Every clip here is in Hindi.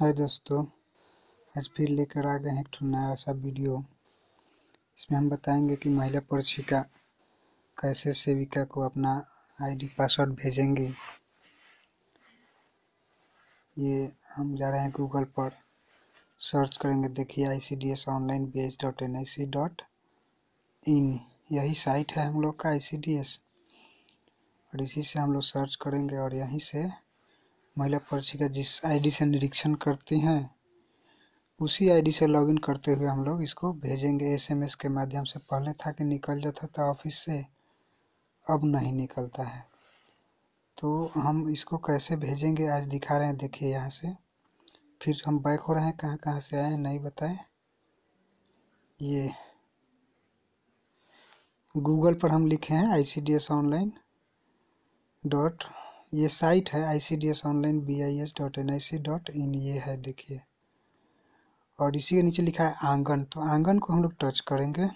हाय दोस्तों आज फिर लेकर आ गए हैं एक ठो नया सा वीडियो इसमें हम बताएंगे कि महिला पर्चिका कैसे सेविका को अपना आईडी पासवर्ड भेजेंगे ये हम जा रहे हैं गूगल पर सर्च करेंगे देखिए I C D S online B H dot N I C dot in यही साइट है हम लोग का आई सी डी एस और इसी से हम लोग सर्च करेंगे और यहीं से महिला पर्ची का जिस आईडी से निरीक्षण करती हैं उसी आईडी से लॉगिन करते हुए हम लोग इसको भेजेंगे एसएमएस के माध्यम से पहले था कि निकल जाता था ऑफिस से अब नहीं निकलता है तो हम इसको कैसे भेजेंगे आज दिखा रहे हैं देखिए यहाँ से फिर हम बैक हो रहे हैं कहाँ कहाँ से आए हैं नहीं बताए ये गूगल पर हम लिखे हैं I C D S online dot ये साइट है I C D S online B I S dot N I C dot in ये है देखिए और इसी के नीचे लिखा है आंगन तो आंगन को हम लोग टच करेंगे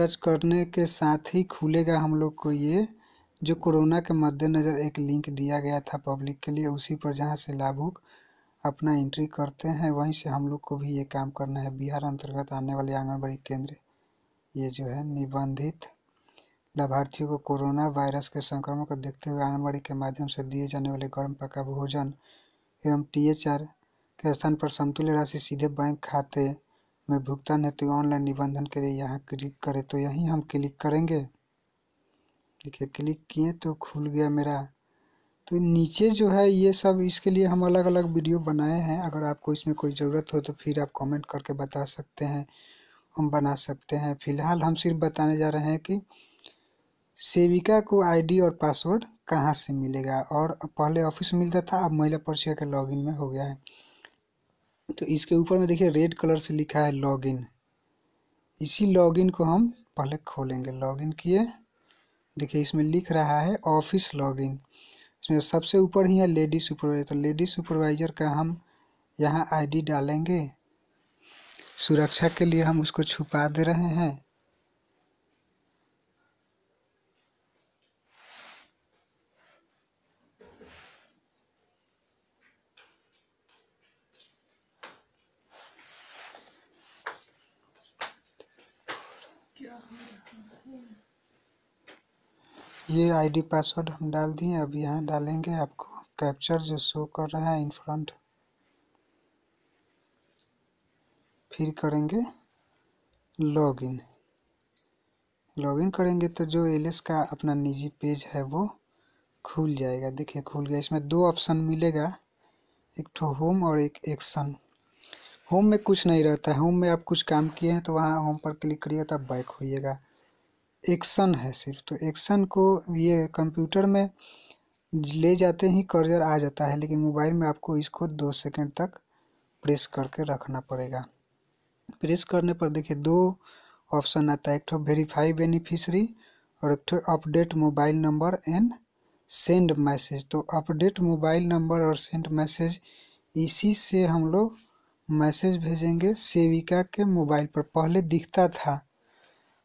टच करने के साथ ही खुलेगा हम लोग को ये जो कोरोना के मद्देनज़र एक लिंक दिया गया था पब्लिक के लिए उसी पर जहाँ से लाभुक अपना एंट्री करते हैं वहीं से हम लोग को भी ये काम करना है बिहार अंतर्गत आने वाले आंगनबाड़ी केंद्र ये जो है निबंधित लाभार्थियों को कोरोना वायरस के संक्रमण को देखते हुए आंगनबाड़ी के माध्यम से दिए जाने वाले गर्म पका भोजन एवं आर के स्थान पर समतुल्य राशि सीधे बैंक खाते में भुगतान हेतु ऑनलाइन निबंधन के लिए यहाँ क्लिक करें तो यहीं हम क्लिक करेंगे देखिए क्लिक किए तो खुल गया मेरा तो नीचे जो है ये सब इसके लिए हम अलग अलग वीडियो बनाए हैं अगर आपको इसमें कोई ज़रूरत हो तो फिर आप कमेंट करके बता सकते हैं हम बना सकते हैं फिलहाल हम सिर्फ बताने जा रहे हैं कि सेविका को आईडी और पासवर्ड कहाँ से मिलेगा और पहले ऑफिस मिलता था अब महिला परीक्षा के लॉगिन में हो गया है तो इसके ऊपर में देखिए रेड कलर से लिखा है लॉगिन इसी लॉगिन को हम पहले खोलेंगे लॉगिन किए देखिए इसमें लिख रहा है ऑफिस लॉगिन इसमें सबसे ऊपर ही है लेडी सुपरवाइजर तो लेडी सुपरवाइजर का हम यहाँ आईडी डालेंगे सुरक्षा के लिए हम उसको छुपा दे रहे हैं ये आईडी पासवर्ड हम डाल दिए अब यहाँ डालेंगे आपको कैप्चर जो शो कर रहा है इन फ्रंट फिर करेंगे लॉगिन लॉगिन करेंगे तो जो एल का अपना निजी पेज है वो खुल जाएगा देखिए खुल गया इसमें दो ऑप्शन मिलेगा एक तो होम और एक एक्शन होम में कुछ नहीं रहता है होम में आप कुछ काम किए हैं तो वहाँ होम पर क्लिक करिए तो आप बैक होइएगा एक्शन है सिर्फ तो एक्शन को ये कंप्यूटर में ले जाते ही कर्जर आ जाता है लेकिन मोबाइल में आपको इसको दो सेकंड तक प्रेस करके रखना पड़ेगा प्रेस करने पर देखिए दो ऑप्शन आता है एक तो वेरीफाई बेनिफिशरी और एक तो update mobile number and send message तो अपडेट मोबाइल नंबर और सेंड मैसेज इसी से हम लोग मैसेज भेजेंगे सेविका के मोबाइल पर पहले दिखता था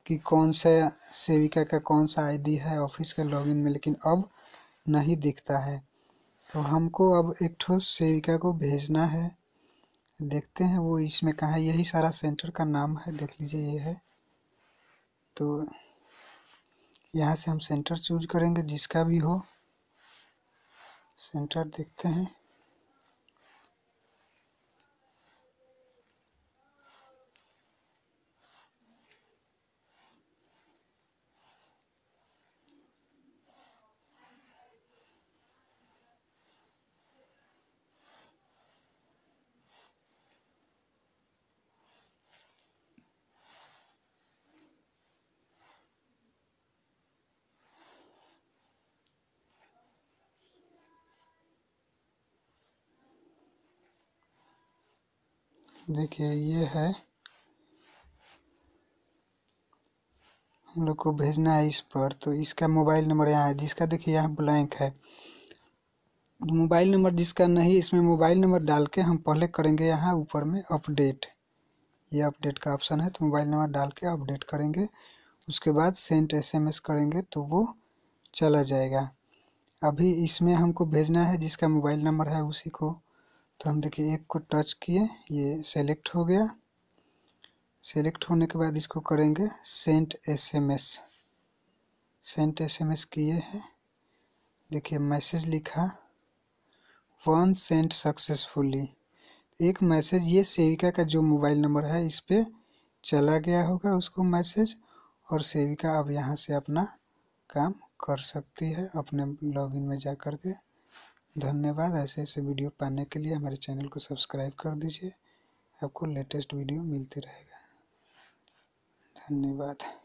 कि कौन सा सेविका का कौन सा आईडी है ऑफिस के लॉगिन में लेकिन अब नहीं दिखता है तो हमको अब एक ठो सेविका को भेजना है देखते हैं वो इसमें कहाँ है यही सारा सेंटर का नाम है देख लीजिए ये है तो यहाँ से हम सेंटर चूज करेंगे जिसका भी हो सेंटर देखते हैं देखिए ये है हम लोग को भेजना है इस पर तो इसका मोबाइल नंबर यहाँ है जिसका देखिए यहाँ ब्लैंक है तो मोबाइल नंबर जिसका नहीं इसमें मोबाइल नंबर डाल के हम पहले करेंगे यहाँ ऊपर में अपडेट ये अपडेट का ऑप्शन है तो मोबाइल नंबर डाल के अपडेट करेंगे उसके बाद सेंट एसएमएस करेंगे तो वो चला जाएगा अभी इसमें हमको भेजना है जिसका मोबाइल नंबर है उसी को तो हम देखिए एक को टच किए ये सेलेक्ट हो गया सेलेक्ट होने के बाद इसको करेंगे सेंट एसएमएस सेंट एसएमएस किए हैं देखिए मैसेज लिखा वन सेंट सक्सेसफुली एक मैसेज ये सेविका का जो मोबाइल नंबर है इस पर चला गया होगा उसको मैसेज और सेविका अब यहाँ से अपना काम कर सकती है अपने लॉगिन में जा कर के धन्यवाद ऐसे ऐसे वीडियो पाने के लिए हमारे चैनल को सब्सक्राइब कर दीजिए आपको लेटेस्ट वीडियो मिलते रहेगा धन्यवाद